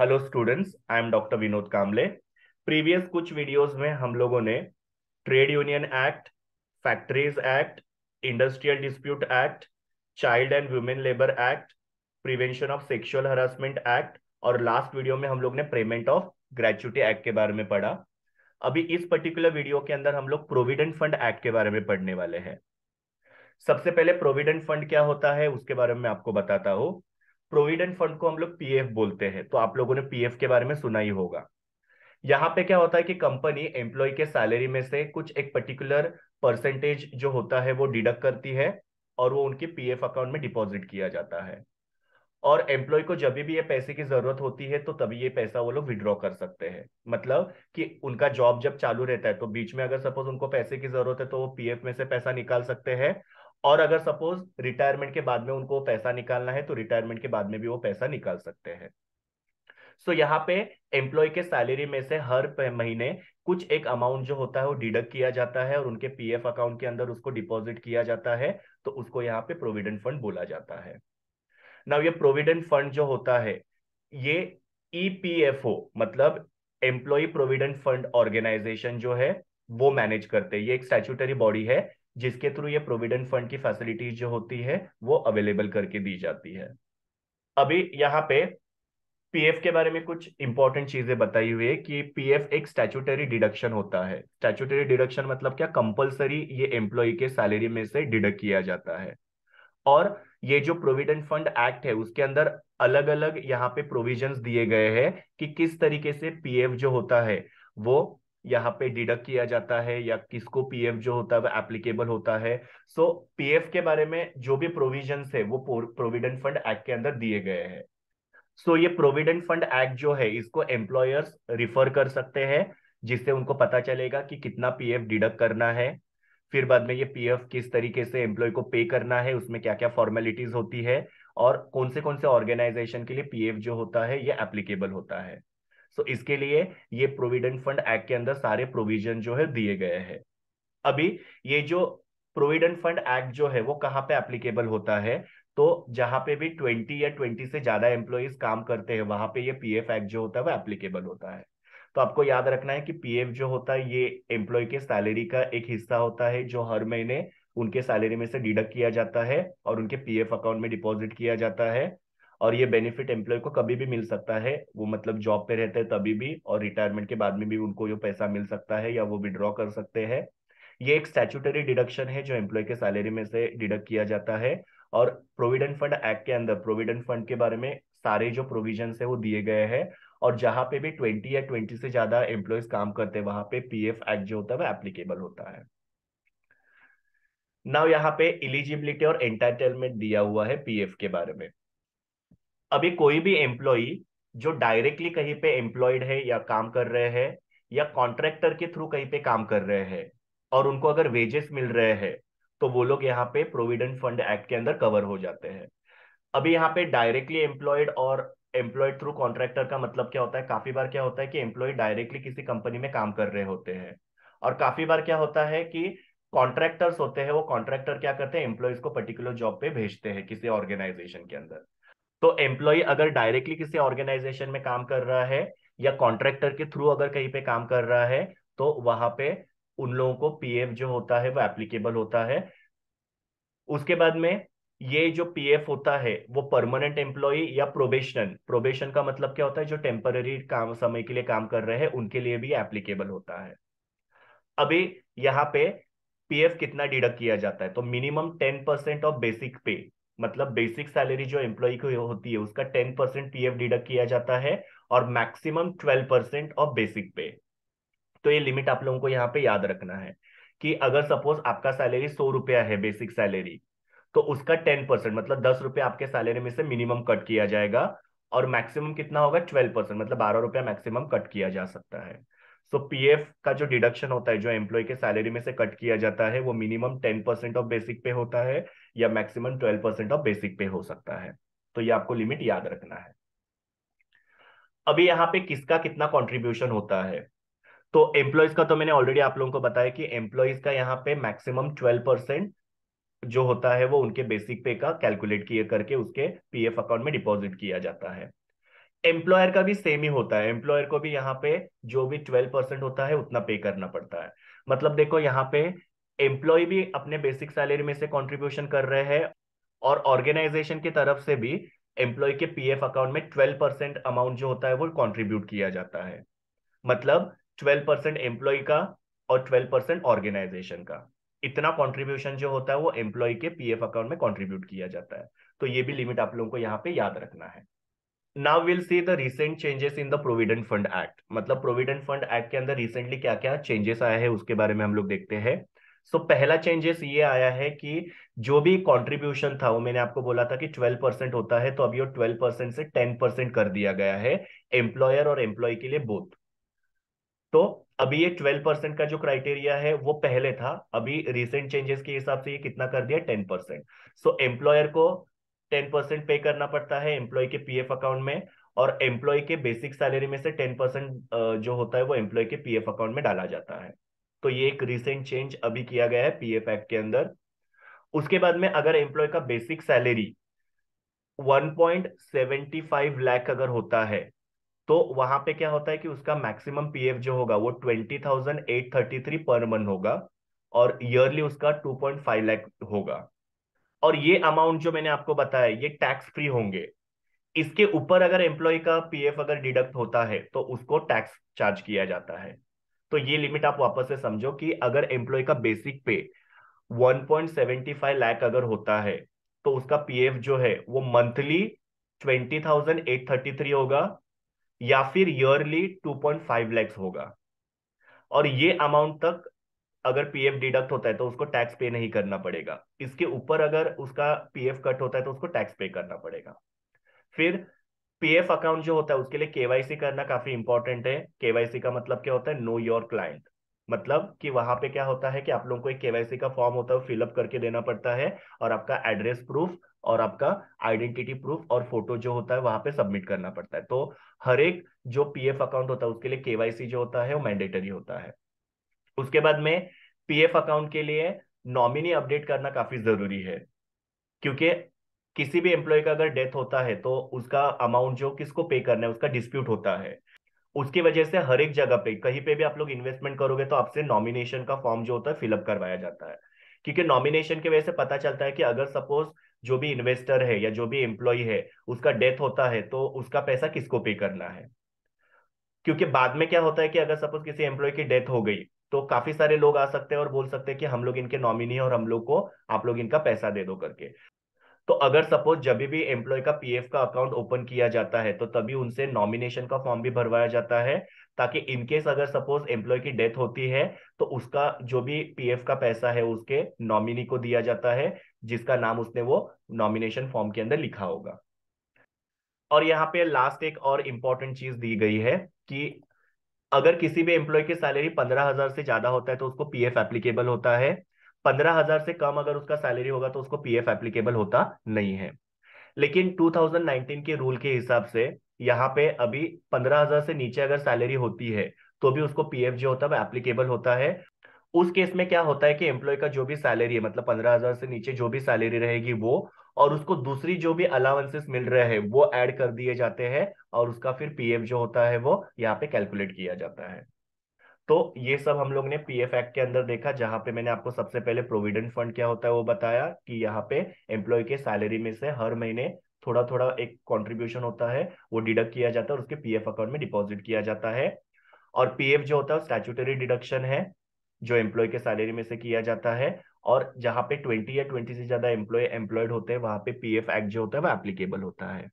Hello students I am doctor Vinod Kamle previous कुछ videos में हम लोगों ने trade union act factories act industrial dispute act child and women labour act prevention of sexual harassment act और last video में हम लोग ने पेमेंट ऑफ ग्रेचुटी एक्ट के बारे में पढ़ा अभी इस पर्टिकुलर वीडियो के अंदर हम लोग प्रोविडेंट फंड एक्ट के बारे में पढ़ने वाले हैं सबसे पहले प्रोविडेंट फंड क्या होता है उसके बारे में आपको बताता हूँ प्रोविडेंट फंड को हम लोग पीएफ बोलते हैं तो आप लोगों ने पीएफ के बारे में सुना ही होगा यहाँ पे क्या होता है कि कंपनी एम्प्लॉय के सैलरी में से कुछ एक पर्टिकुलर परसेंटेज जो होता है वो डिडक्ट करती है और वो उनके पीएफ अकाउंट में डिपॉजिट किया जाता है और एम्प्लॉय को जब भी ये पैसे की जरूरत होती है तो तभी ये पैसा वो लोग विड्रॉ कर सकते हैं मतलब कि उनका जॉब जब चालू रहता है तो बीच में अगर सपोज उनको पैसे की जरूरत है तो वो पीएफ में से पैसा निकाल सकते हैं और अगर सपोज रिटायरमेंट के बाद में उनको पैसा निकालना है तो रिटायरमेंट के बाद में भी वो पैसा निकाल सकते हैं सो so, यहाँ पे एम्प्लॉय के सैलरी में से हर महीने कुछ एक अमाउंट जो होता है वो डिडक्ट किया जाता है और उनके पीएफ अकाउंट के अंदर उसको डिपॉजिट किया जाता है तो उसको यहाँ पे प्रोविडेंट फंड बोला जाता है नाउ ये प्रोविडेंट फंड जो होता है ये ईपीएफओ मतलब एम्प्लॉय प्रोविडेंट फंड ऑर्गेनाइजेशन जो है वो मैनेज करते हैं ये एक स्टैचूटरी बॉडी है जिसके थ्रू ये प्रोविडेंट फंड की फैसिलिटीज जो होती है वो अवेलेबल करके दी जाती है अभी यहाँ पे पीएफ के बारे में कुछ इंपॉर्टेंट चीजें बताई हुई है कि पीएफ एक स्टैचुटरी डिडक्शन होता है स्टैचुटरी डिडक्शन मतलब क्या कंपलसरी ये एम्प्लॉय के सैलरी में से डिडक्ट किया जाता है और ये जो प्रोविडेंट फंड एक्ट है उसके अंदर अलग अलग यहाँ पे प्रोविजंस दिए गए हैं कि किस तरीके से पीएफ जो होता है वो यहाँ पे डिडक्ट किया जाता है या किसको पीएफ जो होता है वो एप्लीकेबल होता है सो so, पीएफ के बारे में जो भी प्रोविजन है वो प्रोविडेंट फंड एक्ट के अंदर दिए गए हैं सो so, ये प्रोविडेंट फंड एक्ट जो है इसको एम्प्लॉयर्स रिफर कर सकते हैं जिससे उनको पता चलेगा कि कितना पीएफ डिडक्ट करना है फिर बाद में ये पीएफ किस तरीके से एम्प्लॉय को पे करना है उसमें क्या क्या फॉर्मेलिटीज होती है और कौन से कौन से ऑर्गेनाइजेशन के लिए पीएफ जो होता है ये एप्लीकेबल होता है सो so, इसके लिए ये प्रोविडेंट फंड एक्ट के अंदर सारे प्रोविजन जो है दिए गए हैं अभी ये जो प्रोविडेंट फंड एक्ट जो है वो कहाँ पे एप्लीकेबल होता है तो जहां पे भी ट्वेंटी या ट्वेंटी से ज्यादा एम्प्लॉज काम करते हैं वहां पे ये पीएफ एक्ट जो होता है वो एप्लीकेबल होता है तो आपको याद रखना है कि पीएफ जो होता है ये एम्प्लॉय के सैलरी का एक हिस्सा होता है जो हर महीने उनके सैलरी में से डिडक्ट किया जाता है और उनके पीएफ अकाउंट में डिपॉजिट किया जाता है और ये बेनिफिट एम्प्लॉय को कभी भी मिल सकता है वो मतलब जॉब पे रहते हैं तभी भी और रिटायरमेंट के बाद में भी उनको ये पैसा मिल सकता है या वो विड्रॉ कर सकते हैं ये एक स्टैचूटरी डिडक्शन है जो एम्प्लॉय के सैलरी में से डिडक्ट किया जाता है और प्रोविडेंट फंड एक्ट के अंदर प्रोविडेंट फंड के बारे में सारे जो प्रोविजन है वो दिए गए हैं और जहां पे भी ट्वेंटी या ट्वेंटी से ज्यादा एम्प्लॉयज काम करते हैं वहां पे पीएफ एक्ट जो होता है वह एप्लीकेबल होता है नाउ यहाँ पे इलिजिबिलिटी और एंटरटेनमेंट दिया हुआ है पीएफ के बारे में अभी कोई भी एम्प्लॉई जो डायरेक्टली कहीं पे एम्प्लॉयड है या काम कर रहे हैं या कॉन्ट्रैक्टर के थ्रू कहीं पे काम कर रहे हैं और उनको अगर वेजेस मिल रहे हैं तो वो लोग यहाँ पे प्रोविडेंट फंड एक्ट के अंदर कवर हो जाते हैं अभी यहाँ पे डायरेक्टली एम्प्लॉयड और एम्प्लॉयड थ्रू कॉन्ट्रैक्टर का मतलब क्या होता है काफी बार क्या होता है कि एम्प्लॉय डायरेक्टली किसी कंपनी में काम कर रहे होते हैं और काफी बार क्या होता है कि कॉन्ट्रैक्टर्स होते हैं वो कॉन्ट्रैक्टर क्या करते हैं एम्प्लॉयज को पर्टिकुलर जॉब पे भेजते हैं किसी ऑर्गेनाइजेशन के अंदर तो एम्प्लॉय अगर डायरेक्टली किसी ऑर्गेनाइजेशन में काम कर रहा है या कॉन्ट्रैक्टर के थ्रू अगर कहीं पे काम कर रहा है तो वहां पे उन लोगों को पीएफ जो होता है वो एप्लीकेबल होता है उसके बाद में ये जो पीएफ होता है वो परमानेंट एम्प्लॉय या प्रोबेशन प्रोबेशन का मतलब क्या होता है जो टेम्पररी काम समय के लिए काम कर रहे हैं उनके लिए भी एप्लीकेबल होता है अभी यहाँ पे पीएफ कितना डिडक्ट किया जाता है तो minimum ten percent of basic pay मतलब बेसिक सैलरी जो एम्प्लॉय की होती है उसका टेन परसेंट पी डिडक्ट किया जाता है और maximum twelve percent of basic pay तो ये लिमिट आप लोगों को यहाँ पे याद रखना है कि अगर सपोज आपका सैलरी सौ रुपया है बेसिक सैलरी तो उसका टेन परसेंट मतलब दस रुपया आपके सैलरी में से मिनिमम कट किया जाएगा और मैक्सिमम कितना होगा ट्वेल्व परसेंट मतलब बारह रुपया मैक्सिमम कट किया जा सकता है सो पीएफ का जो डिडक्शन होता है जो एम्प्लॉय के सैलरी में से कट किया जाता है वो minimum ten percent of basic pay होता है या maximum twelve percent of basic pay हो सकता है तो ये आपको लिमिट याद रखना है अभी यहाँ पे किसका कितना कॉन्ट्रीब्यूशन होता है तो एम्प्लॉयज का तो मैंने ऑलरेडी आप लोगों को बताया कि एम्प्लॉयज का यहाँ पे मैक्सिमम ट्वेल्व परसेंट जो होता है वो उनके बेसिक पे का कैलकुलेट किए करके उसके पीएफ अकाउंट में डिपॉजिट किया जाता है एम्प्लॉयर का भी सेम ही होता है एम्प्लॉयर को भी यहाँ पे जो भी ट्वेल्व परसेंट होता है उतना पे करना पड़ता है मतलब देखो यहाँ पे एम्प्लॉय भी अपने बेसिक सैलरी में से कॉन्ट्रीब्यूशन कर रहे हैं और ऑर्गेनाइजेशन की तरफ से भी एम्प्लॉय के पीएफ अकाउंट में ट्वेल्व परसेंट अमाउंट जो होता है वो कॉन्ट्रीब्यूट किया जाता है मतलब ट्वेल्व परसेंट एम्प्लॉय का और ट्वेल्व परसेंट ऑर्गेनाइजेशन का इतना कंट्रीब्यूशन जो होता है वो एम्प्लॉय के पीएफ अकाउंट में कंट्रीब्यूट किया जाता है तो ये भी लिमिट आप लोगों को यहाँ पे याद रखना है now will see the recent changes in the provident fund act मतलब प्रोविडेंट फंड एक्ट के अंदर रिसेंटली क्या क्या चेंजेस आया है उसके बारे में हम लोग देखते हैं सो so, पहला चेंजेस ये आया है कि जो भी कंट्रीब्यूशन था वो मैंने आपको बोला था कि 12 परसेंट होता है तो अभी वो 12 परसेंट से 10 परसेंट कर दिया गया है एम्प्लॉयर और एम्प्लॉय के लिए बोथ तो अभी ये 12 परसेंट का जो क्राइटेरिया है वो पहले था अभी रिसेंट चेंजेस के हिसाब से ये कितना कर दिया 10 परसेंट सो एम्प्लॉयर को टेन परसेंट पे करना पड़ता है एम्प्लॉय के पीएफ अकाउंट में और एम्प्लॉय के बेसिक सैलरी में से टेन परसेंट जो होता है वो एम्प्लॉय के पीएफ अकाउंट में डाला जाता है तो ये एक रिसेंट चेंज अभी किया गया है पीएफ एक्ट के अंदर उसके बाद में अगर एम्प्लॉय का बेसिक सैलरी 1.75 लाख अगर होता है तो वहां पे क्या होता है कि उसका मैक्सिमम पीएफ जो होगा वो 20,833 पर मंथ होगा और ईयरली उसका 2.5 लाख होगा और ये अमाउंट जो मैंने आपको बताया ये टैक्स फ्री होंगे इसके ऊपर अगर एम्प्लॉय का पीएफ अगर डिडक्ट होता है तो उसको टैक्स चार्ज किया जाता है तो ये लिमिट आप वापस से समझो कि अगर एम्प्लॉय का बेसिक पे 1.75 लाख अगर होता है तो उसका पीएफ जो है वो मंथली 20,833 होगा या फिर ईयरली 2.5 लाख होगा और ये अमाउंट तक अगर पीएफ डिडक्ट होता है तो उसको टैक्स पे नहीं करना पड़ेगा इसके ऊपर अगर उसका पीएफ कट होता है तो उसको टैक्स पे करना पड़ेगा फिर पीएफ अकाउंट जो होता है उसके लिए केवाईसी करना काफी इंपॉर्टेंट है केवाईसी का मतलब क्या होता है नो योर क्लाइंट मतलब कि वहां पे क्या होता है कि आप लोगों को एक केवाईसी का फॉर्म होता है फिलअप करके देना पड़ता है और आपका एड्रेस प्रूफ और आपका आइडेंटिटी प्रूफ और फोटो जो होता है वहां पे सबमिट करना पड़ता है तो हर एक जो पीएफ अकाउंट होता है उसके लिए केवाईसी जो होता है वो मैंडेटरी होता है उसके बाद में पीएफ अकाउंट के लिए नॉमिनी अपडेट करना काफी जरूरी है क्योंकि किसी भी एम्प्लॉय का अगर डेथ होता है तो उसका अमाउंट जो किसको पे करना है उसका डिस्प्यूट होता है उसकी वजह से हर एक जगह पे कहीं पे भी आप लोग इन्वेस्टमेंट करोगे तो आपसे नॉमिनेशन का फॉर्म जो होता है फिलअप करवाया जाता है क्योंकि नॉमिनेशन की वजह से पता चलता है कि अगर सपोज जो भी इन्वेस्टर है या जो भी एम्प्लॉय है उसका डेथ होता है तो उसका पैसा किसको पे करना है क्योंकि बाद में क्या होता है कि अगर सपोज किसी एम्प्लॉय की डेथ हो गई तो काफी सारे लोग आ सकते हैं और बोल सकते हैं कि हम लोग इनके नॉमिनी और हम लोग को आप लोग इनका पैसा दे दो करके तो अगर सपोज जब भी एम्प्लॉय का पीएफ का अकाउंट ओपन किया जाता है तो तभी उनसे नॉमिनेशन का फॉर्म भी भरवाया जाता है ताकि इनकेस अगर सपोज एम्प्लॉय की डेथ होती है तो उसका जो भी पीएफ का पैसा है उसके नॉमिनी को दिया जाता है जिसका नाम उसने वो नॉमिनेशन फॉर्म के अंदर लिखा होगा और यहाँ पे लास्ट एक और इम्पोर्टेंट चीज दी गई है कि अगर किसी भी एम्प्लॉय की सैलरी पंद्रह हजार से ज्यादा होता है तो उसको पीएफ एप्लीकेबल होता है पंद्रह हजार से कम अगर उसका सैलरी होगा तो उसको पीएफ एप्लीकेबल होता नहीं है लेकिन 2019 के रूल के हिसाब से यहाँ पे अभी पंद्रह हजार से नीचे अगर सैलरी होती है तो भी उसको पीएफ जो होता है एप्लीकेबल होता है उस केस में क्या होता है कि एम्प्लॉय का जो भी सैलरी है मतलब पंद्रह हजार से नीचे जो भी सैलरी रहेगी वो और उसको दूसरी जो भी अलाउंसेस मिल रहे हैं वो ऐड कर दिए जाते हैं और उसका फिर पीएफ जो होता है वो यहाँ पे कैलकुलेट किया जाता है तो ये सब हम लोग ने पीएफ एक्ट के अंदर देखा जहां पे मैंने आपको सबसे पहले प्रोविडेंट फंड क्या होता है वो बताया कि यहाँ पे एम्प्लॉय के सैलरी में से हर महीने थोड़ा थोड़ा एक कंट्रीब्यूशन होता है वो डिडक्ट किया जाता है और उसके पीएफ अकाउंट में डिपॉजिट किया जाता है और पीएफ जो होता है स्टेचुटरी डिडक्शन है जो एम्प्लॉय के सैलरी में से किया जाता है और जहां पे ट्वेंटी या ट्वेंटी से ज्यादा एम्प्लॉय एम्प्लॉयड होते हैं वहां पे पी एफ एक्ट जो होता है वो एप्लीकेबल होता है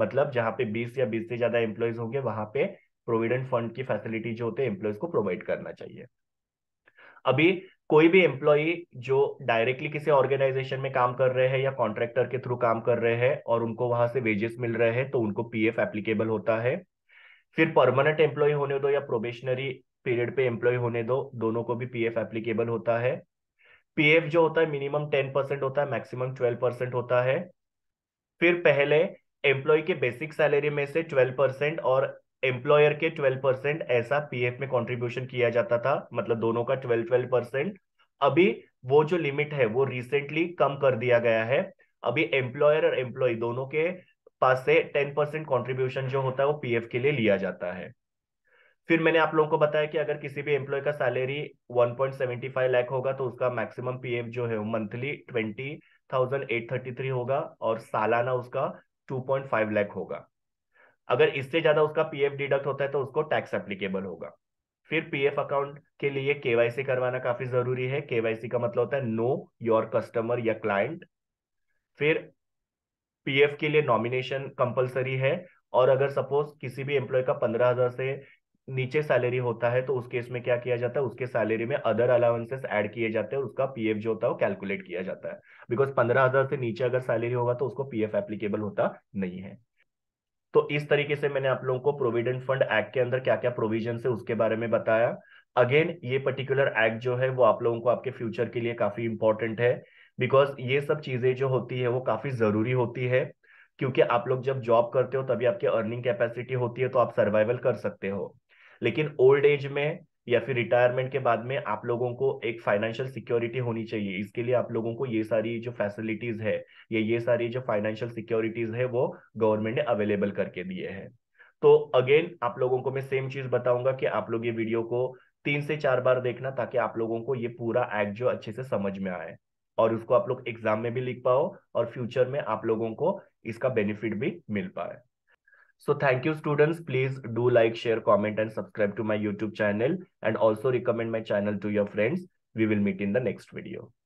मतलब जहाँ पे बीस या बीस से ज्यादा एम्प्लॉयज होंगे वहाँ पे प्रोविडेंट फंड की फैसिलिटी जो होते हैं एम्प्लॉयज को प्रोवाइड करना चाहिए अभी कोई भी एम्प्लॉय जो डायरेक्टली किसी ऑर्गेनाइजेशन में काम कर रहे हैं या कॉन्ट्रैक्टर के थ्रू काम कर रहे हैं और उनको वहां से वेजेस मिल रहे हैं तो उनको पीएफ एप्लीकेबल होता है फिर परमानेंट एम्प्लॉय होने दो या प्रोबेशनरी पीरियड पे एम्प्लॉय होने दो दोनों को भी पीएफ एप्लीकेबल होता है पीएफ जो होता है मिनिमम टेन परसेंट होता है मैक्सिमम ट्वेल्व परसेंट होता है फिर पहले एम्प्लॉय के बेसिक सैलरी में से ट्वेल्व परसेंट और एम्प्लॉयर के ट्वेल्व परसेंट ऐसा पीएफ में कंट्रीब्यूशन किया जाता था मतलब दोनों का ट्वेल्व ट्वेल्व परसेंट अभी वो जो लिमिट है वो रिसेंटली कम कर दिया गया है अभी एम्प्लॉयर और एम्प्लॉय दोनों के पास से टेन परसेंट कॉन्ट्रीब्यूशन जो होता है वो पीएफ के लिए लिया जाता है फिर मैंने आप लोगों को बताया कि अगर किसी भी एम्प्लॉय का सैलरी 1.75 लाख होगा तो उसका मैक्सिमम पीएफ जो है मंथली 20,833 होगा और सालाना उसका 2.5 लाख होगा अगर इससे ज्यादा उसका पीएफ डिडक्ट होता है तो उसको टैक्स एप्लीकेबल होगा फिर पीएफ अकाउंट के लिए केवाईसी करवाना काफी जरूरी है केवाईसी का मतलब होता है नो योर कस्टमर या क्लाइंट फिर पीएफ के लिए नॉमिनेशन कंपलसरी है और अगर सपोज किसी भी एम्प्लॉय का पंद्रह हजार से नीचे सैलरी होता है तो उस केस में क्या किया जाता है उसके सैलरी में अदर अलाउंसेस ऐड किए जाते हैं उसका पीएफ जो होता है वो कैलकुलेट किया जाता है बिकॉज पंद्रह हजार से नीचे अगर सैलरी होगा तो उसको पीएफ एप्लीकेबल होता नहीं है तो इस तरीके से मैंने आप लोगों को प्रोविडेंट फंड एक्ट के अंदर क्या क्या प्रोविजन है उसके बारे में बताया अगेन ये पर्टिकुलर एक्ट जो है वो आप लोगों को आपके फ्यूचर के लिए काफी इंपॉर्टेंट है बिकॉज ये सब चीजें जो होती है वो काफी जरूरी होती है क्योंकि आप लोग जब जॉब करते हो तभी आपकी अर्निंग कैपेसिटी होती है तो आप सर्वाइवल कर सकते हो लेकिन ओल्ड एज में या फिर रिटायरमेंट के बाद में आप लोगों को एक फाइनेंशियल सिक्योरिटी होनी चाहिए इसके लिए आप लोगों को ये सारी जो फैसिलिटीज है या ये सारी जो फाइनेंशियल सिक्योरिटीज है वो गवर्नमेंट ने अवेलेबल करके दिए हैं तो अगेन आप लोगों को मैं सेम चीज बताऊंगा कि आप लोग ये वीडियो को तीन से चार बार देखना ताकि आप लोगों को ये पूरा एक्ट जो अच्छे से समझ में आए और उसको आप लोग एग्जाम में भी लिख पाओ और फ्यूचर में आप लोगों को इसका बेनिफिट भी मिल पाए So thank you students. Please do like, share, comment and subscribe to my YouTube channel and also recommend my channel to your friends. We will meet in the next video.